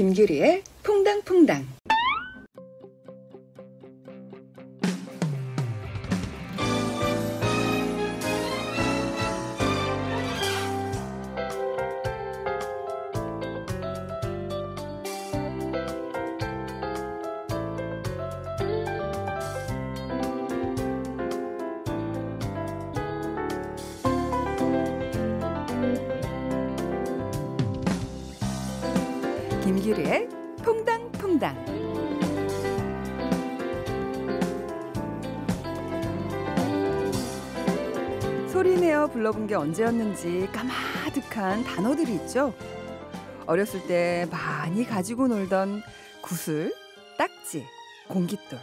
김규리의 퐁당퐁당 들어본 게 언제였는지 까마득한 단어들이 있죠. 어렸을 때 많이 가지고 놀던 구슬, 딱지, 공깃돌,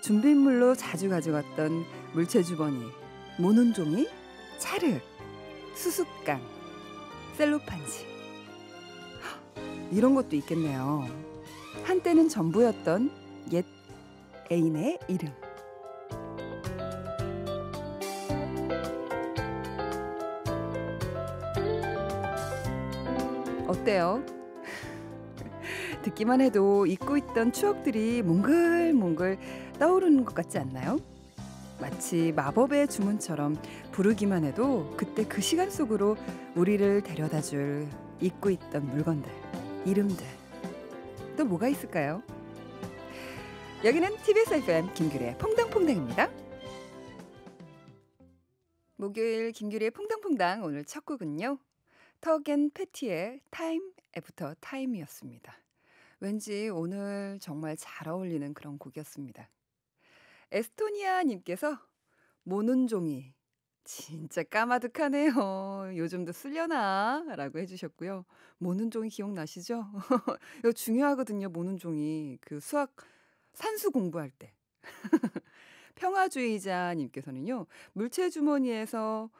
준비물로 자주 가져갔던 물체주머니, 모눈종이, 차르, 수수깡, 셀로판지. 이런 것도 있겠네요. 한때는 전부였던 옛 애인의 이름. 어때요? 듣기만 해도 잊고 있던 추억들이 몽글몽글 떠오르는 것 같지 않나요? 마치 마법의 주문처럼 부르기만 해도 그때 그 시간 속으로 우리를 데려다 줄 잊고 있던 물건들, 이름들. 또 뭐가 있을까요? 여기는 TBS FM 김규리의 퐁당퐁당입니다. 목요일 김규리의 퐁당퐁당 오늘 첫 곡은요. 턱앤 패티의 타임 애프터 타임이었습니다. 왠지 오늘 정말 잘 어울리는 그런 곡이었습니다. 에스토니아님께서 모눈 종이 진짜 까마득하네요. 요즘도 쓸려나? 라고 해주셨고요. 모눈 종이 기억나시죠? 이거 중요하거든요. 모눈 종이. 그 수학, 산수 공부할 때. 평화주의자님께서는요. 물체주머니에서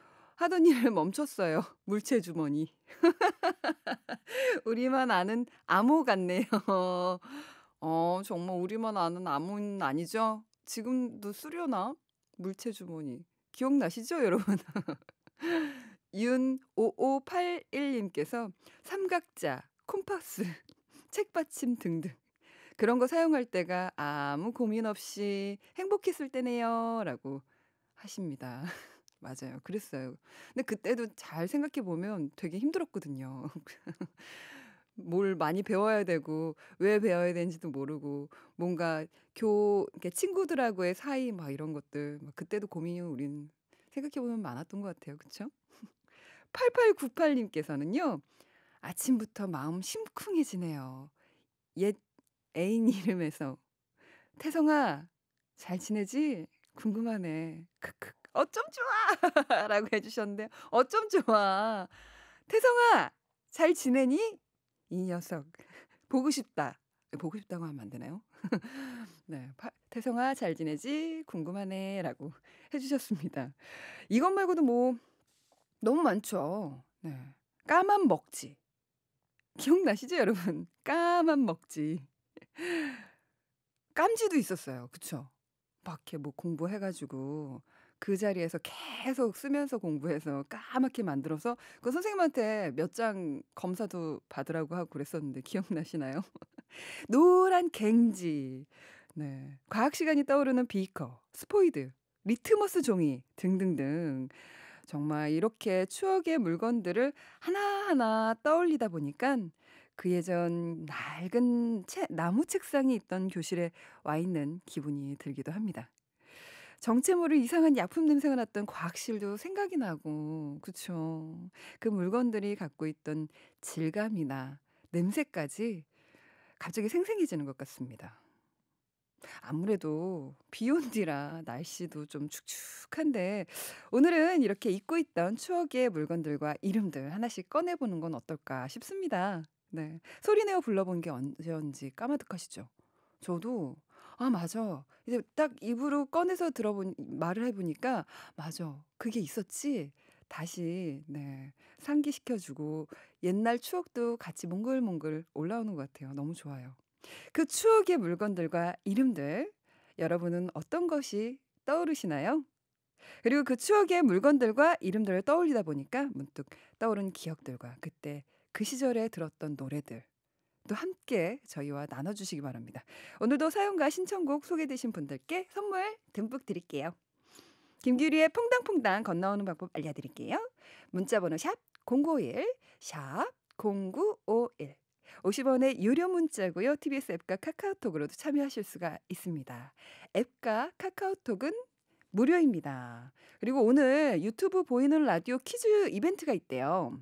하던 일을 멈췄어요. 물체 주머니. 우리만 아는 암호 같네요. 어, 정말 우리만 아는 암호는 아니죠? 지금도 쓰려나? 물체 주머니. 기억나시죠, 여러분? 윤5581님께서 삼각자, 콤파스, 책받침 등등. 그런 거 사용할 때가 아무 고민 없이 행복했을 때네요. 라고 하십니다. 맞아요. 그랬어요. 근데 그때도 잘 생각해 보면 되게 힘들었거든요. 뭘 많이 배워야 되고 왜 배워야 되는지도 모르고 뭔가 교 친구들하고의 사이 막 이런 것들 막 그때도 고민이 우린 생각해 보면 많았던 것 같아요. 그렇죠? 8898님께서는요. 아침부터 마음 심쿵해지네요. 옛 애인 이름에서 태성아 잘 지내지? 궁금하네. 크크. 어쩜 좋아! 라고 해주셨는데, 어쩜 좋아! 태성아! 잘 지내니? 이 녀석. 보고 싶다. 보고 싶다고 하면 안 되나요? 네. 태성아, 잘 지내지? 궁금하네. 라고 해주셨습니다. 이것 말고도 뭐, 너무 많죠. 네. 까만 먹지. 기억나시죠, 여러분? 까만 먹지. 깜지도 있었어요. 그쵸? 막 이렇게 뭐 공부해가지고 그 자리에서 계속 쓰면서 공부해서 까맣게 만들어서 그 선생님한테 몇 장 검사도 받으라고 하고 그랬었는데 기억나시나요? 노란 갱지, 네. 과학 시간이 떠오르는 비커, 스포이드, 리트머스 종이 등등등. 정말 이렇게 추억의 물건들을 하나하나 떠올리다 보니까 그 예전 낡은 채, 나무 책상이 있던 교실에 와 있는 기분이 들기도 합니다. 정체 모를 이상한 약품 냄새가 났던 과학실도 생각이 나고, 그쵸. 그 물건들이 갖고 있던 질감이나 냄새까지 갑자기 생생해지는 것 같습니다. 아무래도 비 온 뒤라 날씨도 좀 축축한데 오늘은 이렇게 잊고 있던 추억의 물건들과 이름들 하나씩 꺼내보는 건 어떨까 싶습니다. 네. 소리내어 불러본 게 언제였는지 까마득하시죠? 저도 아, 맞아. 이제 딱 입으로 꺼내서 들어본, 말을 해보니까, 맞아. 그게 있었지. 다시, 네. 상기시켜주고, 옛날 추억도 같이 몽글몽글 올라오는 것 같아요. 너무 좋아요. 그 추억의 물건들과 이름들, 여러분은 어떤 것이 떠오르시나요? 그리고 그 추억의 물건들과 이름들을 떠올리다 보니까 문득 떠오른 기억들과 그때 그 시절에 들었던 노래들 또 함께 저희와 나눠주시기 바랍니다. 오늘도 사연과 신청곡 소개되신 분들께 선물 듬뿍 드릴게요. 김규리의 퐁당퐁당 건너오는 방법 알려드릴게요. 문자번호 샵 051, 샵 0951. 50원의 유료 문자고요. TBS 앱과 카카오톡으로도 참여하실 수가 있습니다. 앱과 카카오톡은 무료입니다. 그리고 오늘 유튜브 보이는 라디오 퀴즈 이벤트가 있대요.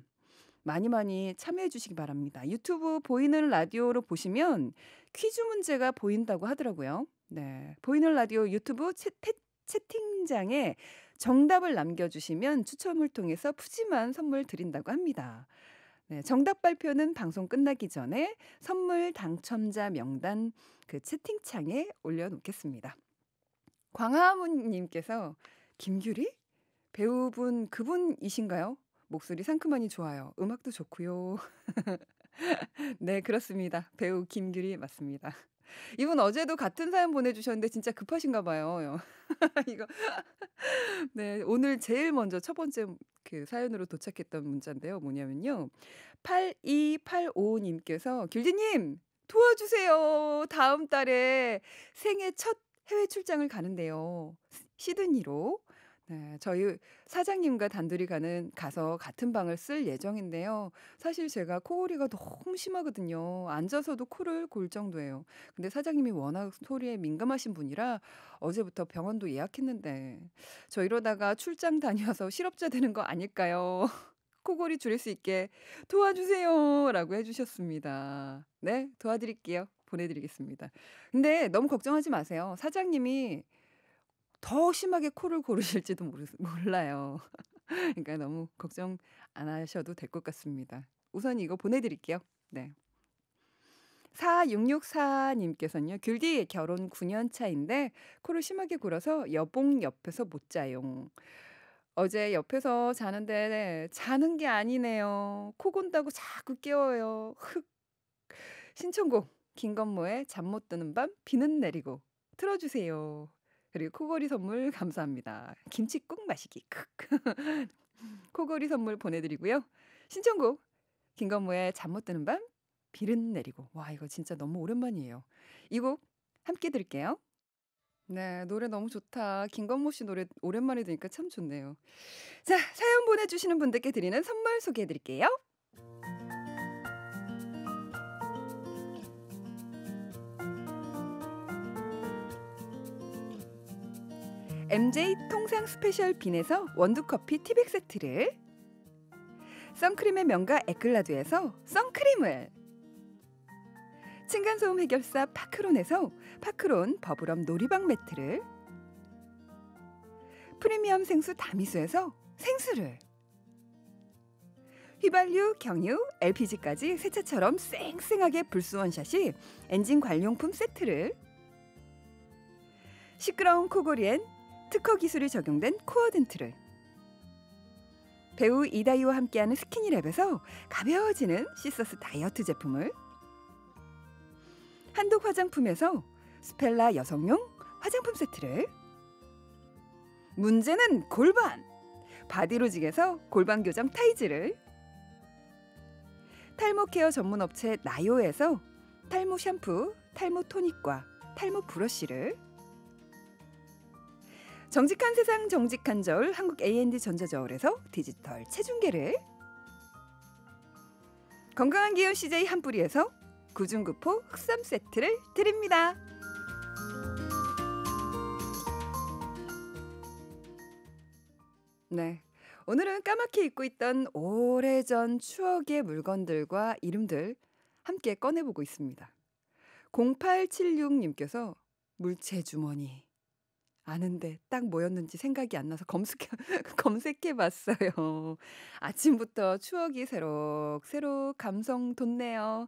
많이 많이 참여해 주시기 바랍니다. 유튜브 보이는 라디오로 보시면 퀴즈 문제가 보인다고 하더라고요. 네. 보이는 라디오 유튜브 채, 채팅장에 정답을 남겨주시면 추첨을 통해서 푸짐한 선물 드린다고 합니다. 네, 정답 발표는 방송 끝나기 전에 선물 당첨자 명단 그 채팅창에 올려놓겠습니다. 광화문님께서 김규리 배우분 그분이신가요? 목소리 상큼하니 좋아요. 음악도 좋고요. 네, 그렇습니다. 배우 김규리 맞습니다. 이분 어제도 같은 사연 보내주셨는데 진짜 급하신가 봐요. 이거 네 오늘 제일 먼저 첫 번째 그 사연으로 도착했던 문자인데요. 뭐냐면요. 8285님께서 길디님 도와주세요. 다음 달에 생애 첫 해외 출장을 가는데요. 시드니로 네, 저희 사장님과 단둘이 가는 가서 같은 방을 쓸 예정인데요. 사실 제가 코골이가 너무 심하거든요. 앉아서도 코를 골 정도예요. 근데 사장님이 워낙 소리에 민감하신 분이라 어제부터 병원도 예약했는데 저 이러다가 출장 다녀서 실업자 되는 거 아닐까요? 코골이 줄일 수 있게 도와주세요라고 해주셨습니다. 네, 도와드릴게요. 보내드리겠습니다. 근데 너무 걱정하지 마세요. 사장님이 더 심하게 코를 고르실지도 모르, 몰라요. 그러니까 너무 걱정 안 하셔도 될 것 같습니다. 우선 이거 보내드릴게요. 네. 4664님께서는요, 귤디 결혼 9년 차인데, 코를 심하게 굴어서 여봉 옆에서 못 자용. 어제 옆에서 자는데, 자는 게 아니네요. 코 곤다고 자꾸 깨워요. 흑. 신청곡, 김건모의 잠 못 드는 밤, 비는 내리고, 틀어주세요. 그리고 코걸이 선물 감사합니다. 김치 국 마시기 크. 코걸이 선물 보내드리고요. 신청곡 김건모의 잠못 드는 밤 비는 내리고 와 이거 진짜 너무 오랜만이에요. 이 곡 함께 들을게요. 네, 노래 너무 좋다. 김건모 씨 노래 오랜만에 들으니까 참 좋네요. 자, 사연 보내주시는 분들께 드리는 선물 소개해드릴게요. MJ 통상 스페셜 빈에서 원두커피 티백 세트를 선크림의 명가 에클라드에서 선크림을 층간소음 해결사 파크론에서 파크론 버블럼 놀이방 매트를 프리미엄 생수 다미수에서 생수를 휘발유, 경유, LPG까지 세차처럼 쌩쌩하게 불수원샷이 엔진 관용품 세트를 시끄러운 코골이엔 특허 기술이 적용된 코어 덴트를 배우 이다이와 함께하는 스키니랩에서 가벼워지는 시서스 다이어트 제품을 한독 화장품에서 스펠라 여성용 화장품 세트를 문제는 골반 바디로직에서 골반 교정 타이즈를 탈모 케어 전문 업체 나요에서 탈모 샴푸, 탈모 토닉과 탈모 브러쉬를 정직한 세상 정직한 저울 한국 A&D n 전자저울에서 디지털 체중계를 건강한 기업 CJ 한뿌리에서 구중구포 흑삼 세트를 드립니다. 네. 오늘은 까맣게 잊고 있던 오래전 추억의 물건들과 이름들 함께 꺼내보고 있습니다. 0876님께서 물체주머니 아는데 딱 뭐였는지 생각이 안 나서 검색해, 검색해 봤어요. 아침부터 추억이 새록새록 감성 돋네요.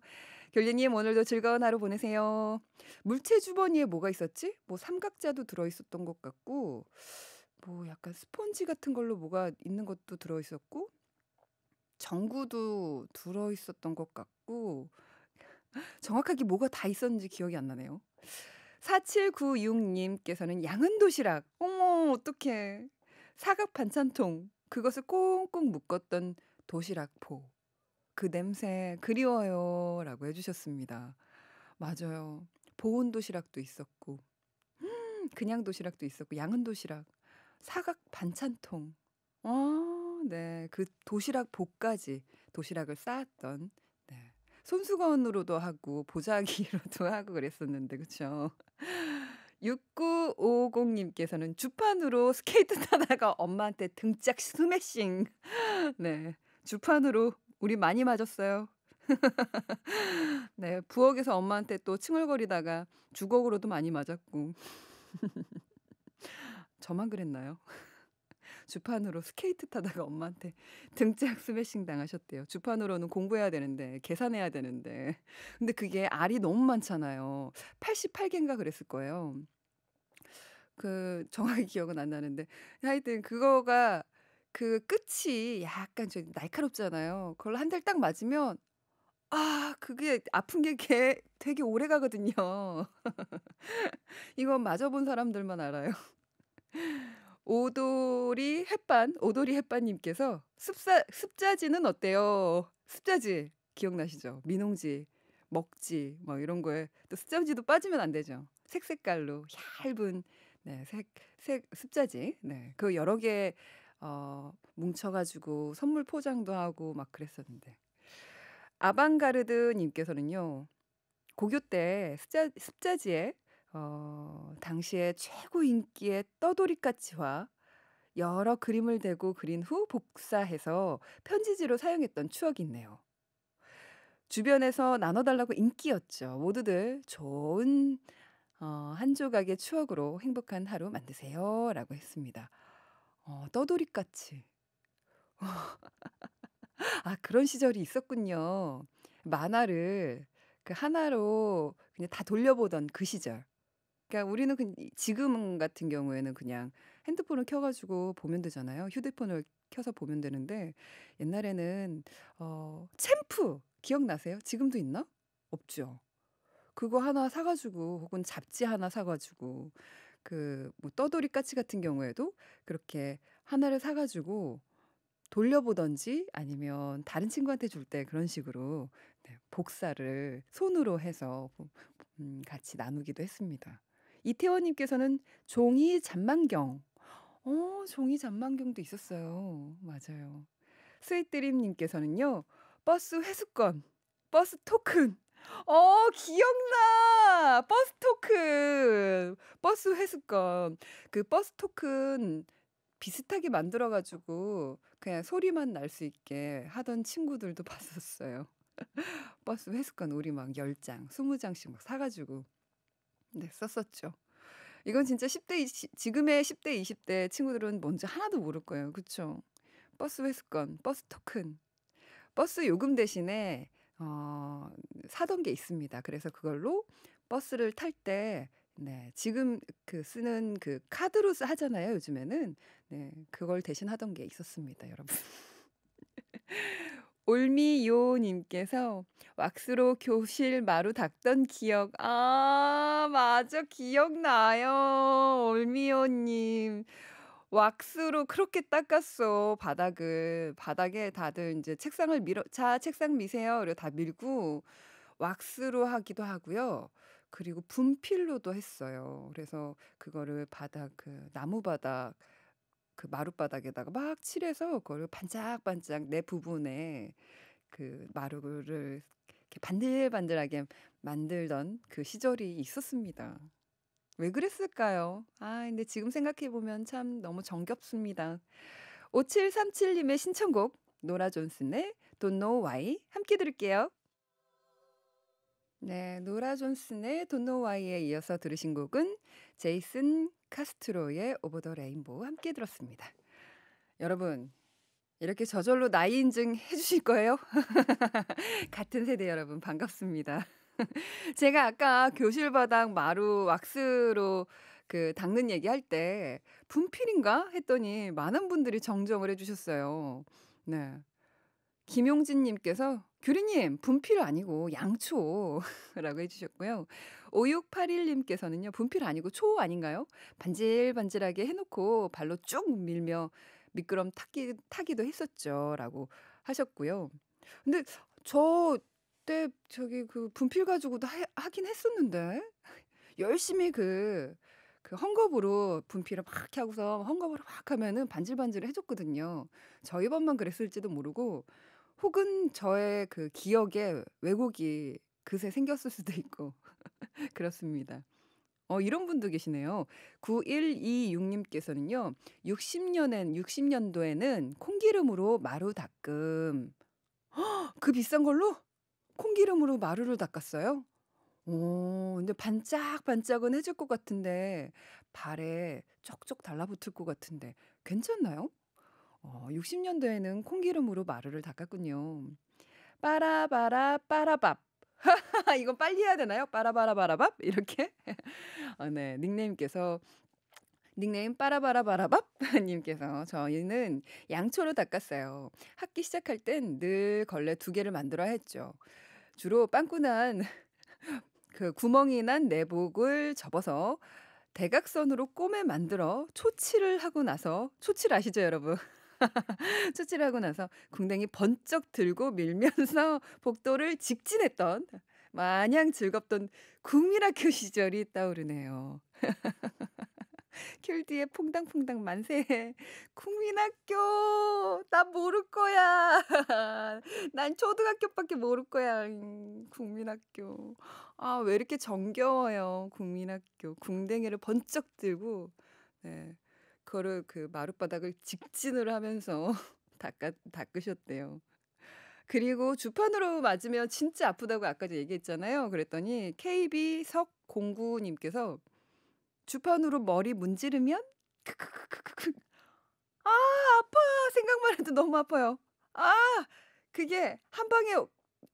결리님 오늘도 즐거운 하루 보내세요. 물체 주머니에 뭐가 있었지? 뭐 삼각자도 들어있었던 것 같고 뭐 약간 스펀지 같은 걸로 뭐가 있는 것도 들어있었고 전구도 들어있었던 것 같고 정확하게 뭐가 다 있었는지 기억이 안 나네요. 4796님께서는 양은 도시락. 어머, 어떡해. 사각 반찬통. 그것을 꽁꽁 묶었던 도시락포. 그 냄새 그리워요. 라고 해주셨습니다. 맞아요. 보온 도시락도 있었고, 음, 그냥 도시락도 있었고, 양은 도시락. 사각 반찬통. 어, 네. 그 도시락 복까지 도시락을 쌓았던 손수건으로도 하고 보자기로도 하고 그랬었는데 그렇죠. 6950님께서는 주판으로 스케이트 타다가 엄마한테 등짝 스매싱. 네. 주판으로 우리 많이 맞았어요. 네. 부엌에서 엄마한테 또 칭얼거리다가 주걱으로도 많이 맞았고. 저만 그랬나요? 주판으로 스케이트 타다가 엄마한테 등짝 스매싱 당하셨대요. 주판으로는 공부해야 되는데, 계산해야 되는데. 근데 그게 알이 너무 많잖아요. 88개인가 그랬을 거예요. 그, 정확히 기억은 안 나는데. 하여튼, 그거가, 그 끝이 약간 좀 날카롭잖아요. 그걸 한달 딱 맞으면, 아, 그게 아픈 게 개, 되게 오래 가거든요. 이건 맞아본 사람들만 알아요. 오돌이 햇반 오돌이 햇반님께서 습사 습자지는 어때요? 습자지 기억나시죠? 민홍지 먹지 뭐 이런 거에 또 습자지도 빠지면 안 되죠. 색색깔로 얇은 네, 색, 색, 습자지. 네. 그 여러 개, 어, 뭉쳐가지고 선물 포장도 하고 막 그랬었는데. 아방가르드님께서는요, 고교 때 습자, 습자지에 어, 당시에 최고 인기의 떠돌이까치와 여러 그림을 대고 그린 후 복사해서 편지지로 사용했던 추억이 있네요. 주변에서 나눠달라고 인기였죠. 모두들 좋은 어, 한 조각의 추억으로 행복한 하루 만드세요. 라고 했습니다. 어, 떠돌이까치. 아, 그런 시절이 있었군요. 만화를 그 하나로 그냥 다 돌려보던 그 시절. 그러니까 우리는 그, 지금 같은 경우에는 그냥 핸드폰을 켜가지고 보면 되잖아요. 휴대폰을 켜서 보면 되는데 옛날에는 어 챔프 기억나세요? 지금도 있나? 없죠. 그거 하나 사가지고 혹은 잡지 하나 사가지고 그뭐 떠돌이 까치 같은 경우에도 그렇게 하나를 사가지고 돌려보던지 아니면 다른 친구한테 줄 때 그런 식으로 네, 복사를 손으로 해서 음, 같이 나누기도 했습니다. 이태원님께서는 종이 잔망경. 어, 종이 잔망경도 있었어요. 맞아요. 스윗드림님께서는요, 버스 회수권, 버스 토큰. 어, 기억나! 버스 토큰! 버스 회수권. 그 버스 토큰 비슷하게 만들어가지고 그냥 소리만 날 수 있게 하던 친구들도 봤었어요. 버스 회수권 우리 막 10장, 20장씩 막 사가지고 네, 썼었죠. 이건 진짜 10대 지금의 10대 20대 친구들은 뭔지 하나도 모를 거예요. 그렇죠? 버스 회수권, 버스 토큰, 버스 요금 대신에 어, 사던 게 있습니다. 그래서 그걸로 버스를 탈때 네, 지금 그 쓰는 그 카드로 하잖아요, 요즘에는. 네, 그걸 대신 하던 게 있었습니다, 여러분. 올미요님께서 왁스로 교실 마루 닦던 기억. 아, 맞아. 기억나요. 올미요님. 왁스로 그렇게 닦았어, 바닥을. 바닥에 다들 이제 책상을 밀어, 자, 책상 미세요. 그리고 다 밀고, 왁스로 하기도 하고요. 그리고 분필로도 했어요. 그래서 그거를 바닥, 그, 나무 바닥, 그 마룻바닥에다가 막 칠해서 그걸 반짝반짝 내 부분에 그 마루를 이렇게 반들반들하게 만들던 그 시절이 있었습니다. 왜 그랬을까요? 아, 근데 지금 생각해보면 참 너무 정겹습니다. 5737님의 신청곡, 노라 존슨의 Don't Know Why 함께 들을게요. 네, 노라 존슨의 돈노와이에 이어서 들으신 곡은 제이슨 카스트로의 오버 더 레인보우 함께 들었습니다. 여러분, 이렇게 저절로 나이 인증 해주실 거예요? 같은 세대 여러분 반갑습니다. 제가 아까 교실 바닥 마루 왁스로 그 닦는 얘기할 때 분필인가 했더니 많은 분들이 정정을 해주셨어요. 네. 김용진님께서 규리님, 분필 아니고 양초라고 해주셨고요. 5681님께서는요, 분필 아니고 초 아닌가요? 반질반질하게 해놓고 발로 쭉 밀며 미끄럼 타기, 타기도 했었죠. 라고 하셨고요. 근데 저 때 저기 그 분필 가지고도 하, 하긴 했었는데, 열심히 그, 그 헝겊으로 분필을 막 하고서 헝겊으로 막 하면은 반질반질 해줬거든요. 저희 반만 그랬을지도 모르고, 혹은 저의 그 기억에 왜곡이 그새 생겼을 수도 있고 그렇습니다. 어, 이런 분도 계시네요. 9126님께서는요, 60년엔, 60년도에는 콩기름으로 마루 닦음. 그 비싼 걸로? 콩기름으로 마루를 닦았어요? 오, 근데 반짝반짝은 해줄 것 같은데, 발에 쪽쪽 달라붙을 것 같은데, 괜찮나요? 어, 60년대에는 콩기름으로 마루를 닦았군요. 빠라바라 빠라밥. 이건 빨리 해야 되나요? 빠라바라바라밥 이렇게. 어, 네 닉네임께서 닉네임 빠라바라바라밥님께서 저희는 양초로 닦았어요. 학기 시작할 땐 늘 걸레 두 개를 만들어 했죠. 주로 빵꾸난 그 구멍이 난 내복을 접어서 대각선으로 꼬매 만들어 초치를 하고 나서 초치를 아시죠 여러분? 추치를 하고 나서 궁뎅이 번쩍 들고 밀면서 복도를 직진했던 마냥 즐겁던 국민학교 시절이 떠오르네요. 큐티의 퐁당퐁당 만세. 국민학교! 나 모를 거야! 난 초등학교밖에 모를 거야. 국민학교. 음, 아, 왜 이렇게 정겨워요. 국민학교. 궁뎅이를 번쩍 들고, 네. 그거를 그 마룻바닥을 직진을 하면서 닦아, 닦으셨대요. 그리고 주판으로 맞으면 진짜 아프다고 아까도 얘기했잖아요. 그랬더니 KB 석공구님께서 주판으로 머리 문지르면 크크크크크 아 아파 생각만 해도 너무 아파요. 아 그게 한 방에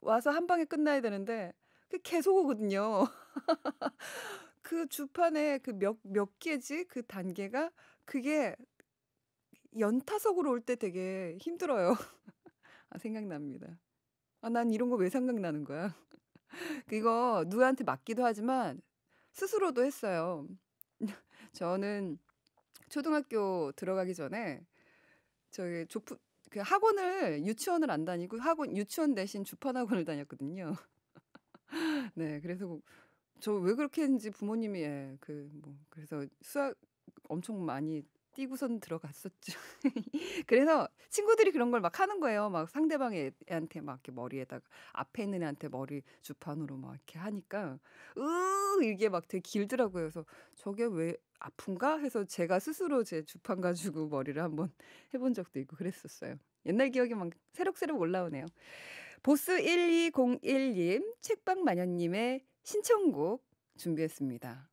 와서 한 방에 끝나야 되는데 그 계속 오거든요. 그 주판에 그 몇몇 몇 개지 그 단계가 그게 연타석으로 올 때 되게 힘들어요. 아, 생각납니다. 아, 난 이런 거 왜 생각나는 거야? 그 이거 누구한테 맞기도 하지만 스스로도 했어요. 저는 초등학교 들어가기 전에 저기 조프 그 학원을 유치원을 안 다니고 학원 유치원 대신 주판 학원을 다녔거든요. 네, 그래서 뭐 저왜 그렇게 했는지 부모님이 예, 그뭐 그래서 수학 엄청 많이 뛰고선 들어갔었죠. 그래서 친구들이 그런 걸 막 하는 거예요. 막 상대방의 애한테 막 이렇게 머리에다가 앞에 있는 애한테 머리 주판으로 막 이렇게 하니까 으 이게 막 되게 길더라고요. 그래서 저게 왜 아픈가 해서 제가 스스로 제 주판 가지고 머리를 한번 해본 적도 있고 그랬었어요. 옛날 기억이 막 새록새록 올라오네요. 보스 1201님, 책방 마녀님의 신청곡 준비했습니다.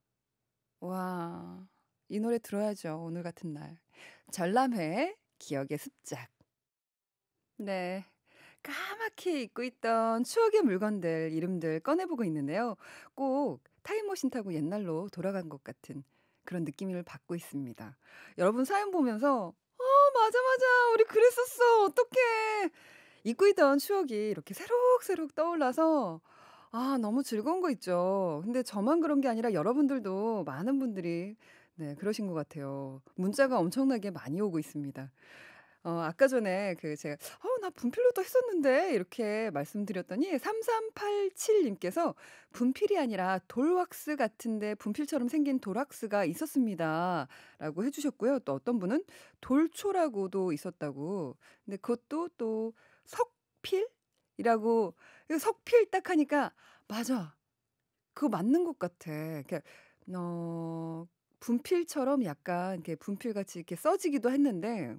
와. 이 노래 들어야죠. 오늘 같은 날. 전람회 기억의 습작. 네. 까맣게 잊고 있던 추억의 물건들, 이름들 꺼내보고 있는데요. 꼭 타임머신 타고 옛날로 돌아간 것 같은 그런 느낌을 받고 있습니다. 여러분 사연 보면서, 어, 맞아, 맞아. 우리 그랬었어. 어떡해. 잊고 있던 추억이 이렇게 새록새록 떠올라서 아, 너무 즐거운 거 있죠. 근데 저만 그런 게 아니라 여러분들도 많은 분들이 네, 그러신 것 같아요. 문자가 엄청나게 많이 오고 있습니다. 어, 아까 전에 그 제가, 어, 나 분필로도 했었는데, 이렇게 말씀드렸더니, 3387님께서 분필이 아니라 돌왁스 같은데 분필처럼 생긴 돌왁스가 있었습니다. 라고 해주셨고요. 또 어떤 분은 돌초라고도 있었다고. 근데 그것도 또 석필? 이라고, 석필 딱 하니까, 맞아. 그거 맞는 것 같아. 그러니까 어, 분필처럼 약간 이렇게 분필같이 이렇게 써지기도 했는데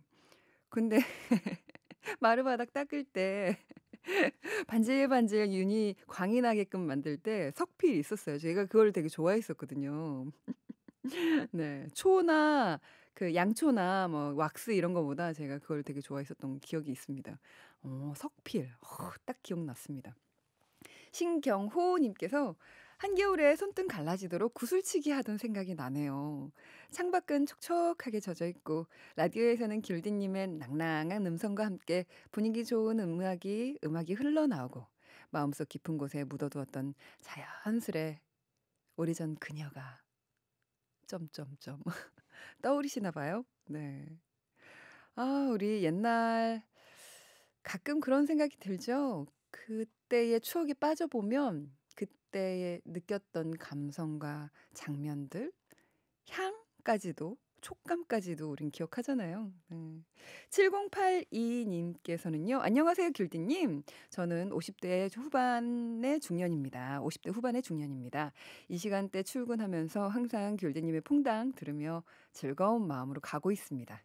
근데 마루바닥 닦을 때 반질반질 윤이 광이 나게끔 만들 때석필 있었어요. 제가 그걸 되게 좋아했었거든요. 네. 초나 그 양초나 뭐 왁스 이런 거보다 제가 그걸 되게 좋아했었던 기억이 있습니다. 어, 석필. 어, 딱 기억났습니다. 신경호 님께서 한겨울에 손등 갈라지도록 구슬치기 하던 생각이 나네요. 창밖은 촉촉하게 젖어있고 라디오에서는 길디님의 낭낭한 음성과 함께 분위기 좋은 음악이 음악이 흘러나오고 마음속 깊은 곳에 묻어두었던 자연스레 오래전 그녀가 점점점 떠오르시나 봐요. 네. 아, 우리 옛날 가끔 그런 생각이 들죠. 그때의 추억에 빠져보면 그때에 느꼈던 감성과 장면들, 향까지도 촉감까지도 우린 기억하잖아요. 네. 7082님께서는요. 안녕하세요, 길디님. 저는 50대 후반의 중년입니다. 50대 후반의 중년입니다. 이 시간대 출근하면서 항상 길디님의 퐁당 들으며 즐거운 마음으로 가고 있습니다.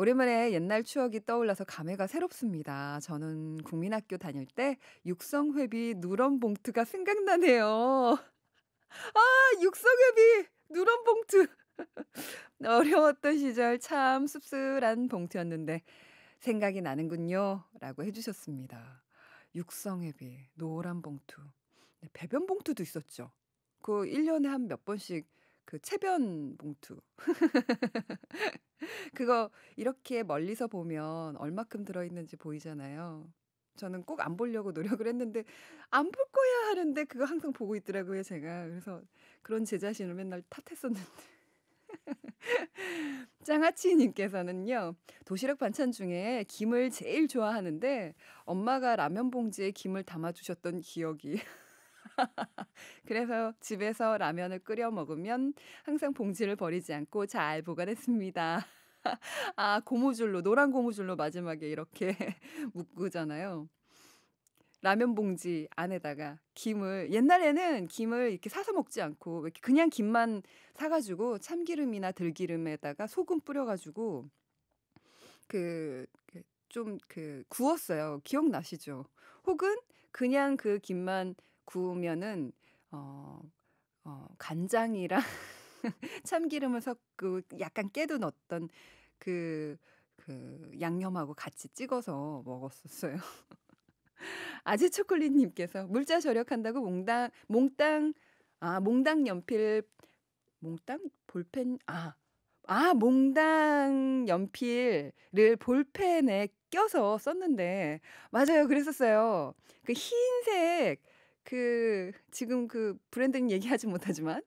오랜만에 옛날 추억이 떠올라서 감회가 새롭습니다. 저는 국민학교 다닐 때 육성회비 누런 봉투가 생각나네요. 아, 육성회비 누런 봉투. 어려웠던 시절 참 씁쓸한 봉투였는데 생각이 나는군요. 라고 해주셨습니다. 육성회비, 노란 봉투. 네, 배변 봉투도 있었죠. 그 1년에 한 몇 번씩 그 체변 봉투. 그거 이렇게 멀리서 보면 얼마큼 들어있는지 보이잖아요. 저는 꼭 안 보려고 노력을 했는데 안 볼 거야 하는데 그거 항상 보고 있더라고요, 제가. 그래서 그런 제 자신을 맨날 탓했었는데. 짱아치님께서는요, 도시락 반찬 중에 김을 제일 좋아하는데 엄마가 라면 봉지에 김을 담아주셨던 기억이 그래서 집에서 라면을 끓여 먹으면 항상 봉지를 버리지 않고 잘 보관했습니다. 아, 고무줄로, 노란 고무줄로 마지막에 이렇게 묶으잖아요. 라면 봉지 안에다가 김을 옛날에는 김을 이렇게 사서 먹지 않고 그냥 김만 사가지고 참기름이나 들기름에다가 소금 뿌려가지고 그 좀그 그 그 구웠어요. 기억나시죠? 혹은 그냥 그 김만 구우면은 어, 어 간장이랑 참기름을 섞고 그 약간 깨도 넣었던 그, 그 양념하고 같이 찍어서 먹었었어요. 아재 초콜릿님께서 물자 절약한다고 몽땅 몽땅, 아, 몽땅 연필, 몽땅? 볼펜, 아, 아, 몽당 연필을 볼펜에 껴서 썼는데, 맞아요. 그랬었어요. 그 흰색 그 지금 그 브랜드는 얘기하지 못하지만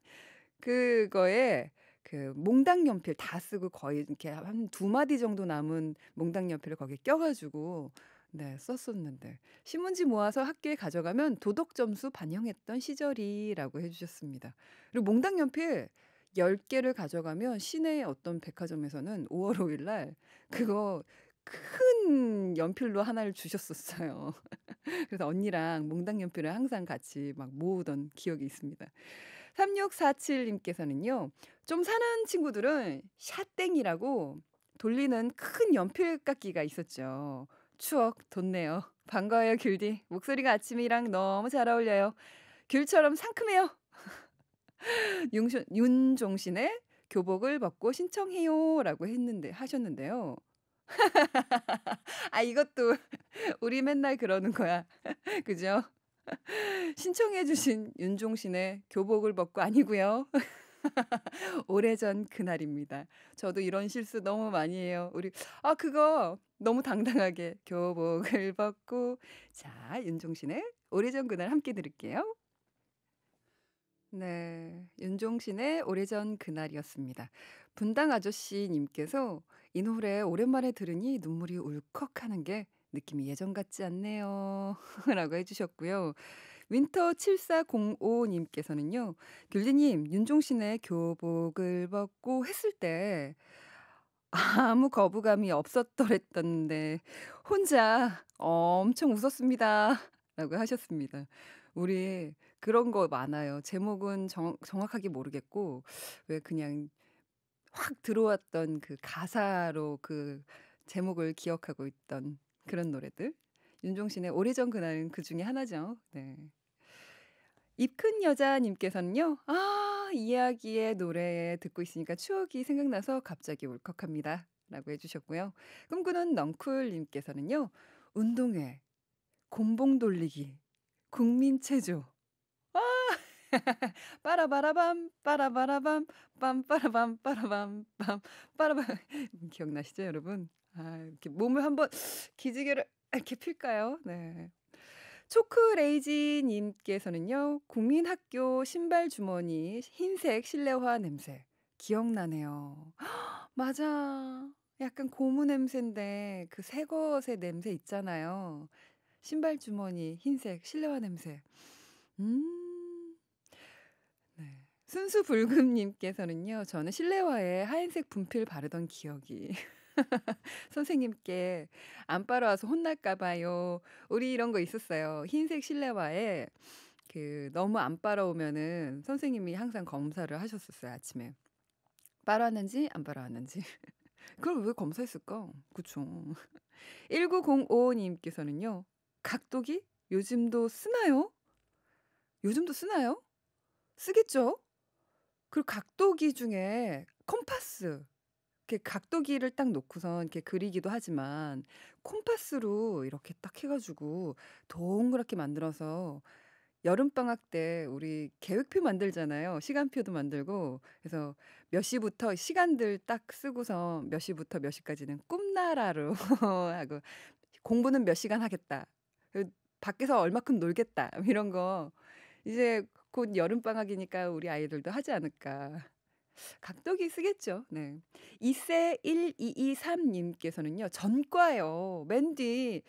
그거에 그 몽당 연필 다 쓰고 거의 이렇게 한 두 마디 정도 남은 몽당 연필을 거기에 껴가지고 네 썼었는데 신문지 모아서 학교에 가져가면 도덕 점수 반영했던 시절이라고 해주셨습니다. 그리고 몽당 연필 10개를 가져가면 시내의 어떤 백화점에서는 5월 5일 날 그거 큰 연필로 하나를 주셨었어요. 그래서 언니랑 몽당 연필을 항상 같이 막 모으던 기억이 있습니다. 3647님께서는요, 좀 사는 친구들은 샤땡이라고 돌리는 큰 연필깎이가 있었죠. 추억 돋네요. 반가워요, 귤디. 목소리가 아침이랑 너무 잘 어울려요. 귤처럼 상큼해요. 윤종신의 교복을 벗고 신청해요라고 했는데 하셨는데요. 아, 이것도 우리 맨날 그러는 거야. 그죠? 신청해주신 윤종신의 교복을 벗고 아니고요. 오래전 그날입니다. 저도 이런 실수 너무 많이 해요. 우리 아 그거 너무 당당하게 교복을 벗고 자 윤종신의 오래전 그날 함께 들을게요. 네. 윤종신의 오래전 그날이었습니다. 분당 아저씨님께서 이 노래 오랜만에 들으니 눈물이 울컥 하는 게 느낌이 예전 같지 않네요. 라고 해주셨고요. 윈터7405님께서는요, 귤리님, 윤종신의 교복을 벗고 했을 때, 아무 거부감이 없었더랬던데, 혼자 엄청 웃었습니다. 라고 하셨습니다. 우리 그런 거 많아요. 제목은 정, 정확하게 모르겠고 왜 그냥 확 들어왔던 그 가사로 그 제목을 기억하고 있던 그런 노래들. 윤종신의 오래전 그날은 그 중에 하나죠. 네. 입큰 여자님께서는요, 아, 이야기의 노래 듣고 있으니까 추억이 생각나서 갑자기 울컥합니다. 라고 해주셨고요. 꿈꾸는 넝쿨님께서는요, 운동회, 곰봉 돌리기, 국민체조, 빠라바라밤 빠라바라밤 빰빠라밤 빠라밤 빰 빠라밤 기억나시죠 여러분? 아, 이렇게 몸을 한번 기지개를 이렇게 필까요? 네. 초크레이지님께서는요, 국민학교 신발 주머니 흰색 실내화 냄새. 기억나네요. 맞아. 약간 고무 냄새인데, 그새 것의 냄새 있잖아요. 신발 주머니 흰색 실내화 냄새. 음. 순수 불금님께서는요, 저는 실내화에 하얀색 분필 바르던 기억이. 선생님께 안 빨아와서 혼날까봐요. 우리 이런 거 있었어요. 흰색 실내화에 그 너무 안 빨아오면은 선생님이 항상 검사를 하셨었어요. 아침에. 빨아왔는지 안 빨아왔는지. 그걸 왜 검사했을까? 그쵸. 1905님께서는요, 각도기? 요즘도 쓰나요? 요즘도 쓰나요? 쓰겠죠? 그리고 각도기 중에 컴파스 이렇게 각도기를 딱 놓고선 이렇게 그리기도 하지만 콤파스로 이렇게 딱 해가지고 동그랗게 만들어서 여름 방학 때 우리 계획표 만들잖아요. 시간표도 만들고 그래서 몇 시부터 시간들 딱 쓰고서 몇 시부터 몇 시까지는 꿈나라로 하고 공부는 몇 시간 하겠다. 그 밖에서 얼마큼 놀겠다 이런 거 이제 곧 여름방학이니까 우리 아이들도 하지 않을까. 각도기 쓰겠죠. 네. 이세 1223님께서는요, 전과요. 맨디,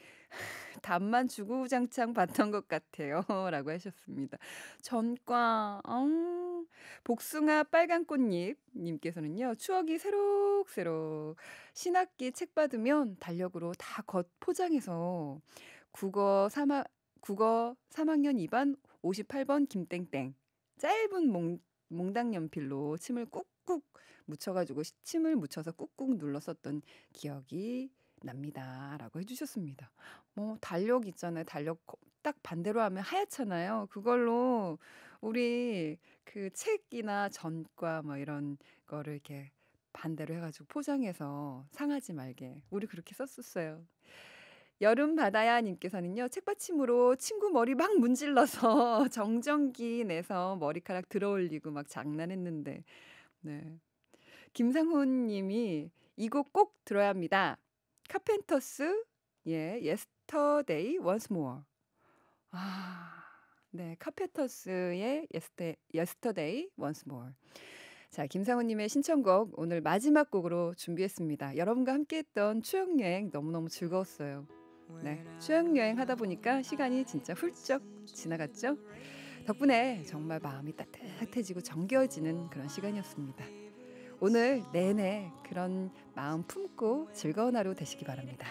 답만 주구장창 봤던 것 같아요. 라고 하셨습니다. 전과, 엉. 음, 복숭아 빨간 꽃잎님께서는요, 추억이 새록새록. 신학기 책 받으면 달력으로 다 겉 포장해서 국어 3학, 국어 3학년 2반 58번 김땡땡. 짧은 몽, 몽당 연필로 침을 꾹꾹 묻혀가지고 침을 묻혀서 꾹꾹 눌렀었던 기억이 납니다. 라고 해주셨습니다. 뭐, 달력 있잖아요. 달력 딱 반대로 하면 하얗잖아요. 그걸로 우리 그 책이나 전과 뭐 이런 거를 이렇게 반대로 해가지고 포장해서 상하지 말게. 우리 그렇게 썼었어요. 여름 바다야 님께서는요. 책받침으로 친구 머리 막 문질러서 정전기 내서 머리카락 들어올리고 막 장난했는데. 네. 김상훈 님이 이 곡 꼭 들어야 합니다. 카펜터스 예, yesterday once more. 아. 네, 카펜터스의 yesterday, yesterday once more. 자, 김상훈님의 신청곡 오늘 마지막 곡으로 준비했습니다. 여러분과 함께했던 추억여행 너무너무 즐거웠어요. 네, 수영여행 하다 보니까 시간이 진짜 훌쩍 지나갔죠. 덕분에 정말 마음이 따뜻해지고 정겨워지는 그런 시간이었습니다. 오늘 내내 그런 마음 품고 즐거운 하루 되시기 바랍니다.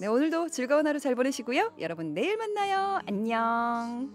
네, 오늘도 즐거운 하루 잘 보내시고요. 여러분 내일 만나요. 안녕.